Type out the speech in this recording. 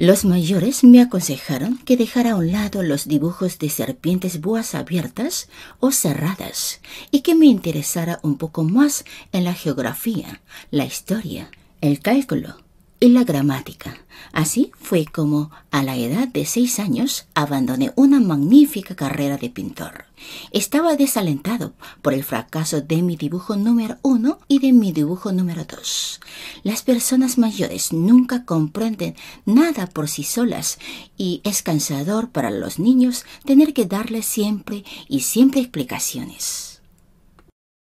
Los mayores me aconsejaron que dejara a un lado los dibujos de serpientes buas abiertas o cerradas y que me interesara un poco más en la geografía, la historia, el cálculo, en la gramática. Así fue como, a la edad de seis años, abandoné una magnífica carrera de pintor. Estaba desalentado por el fracaso de mi dibujo número uno y de mi dibujo número dos. Las personas mayores nunca comprenden nada por sí solas y es cansador para los niños tener que darles siempre y siempre explicaciones.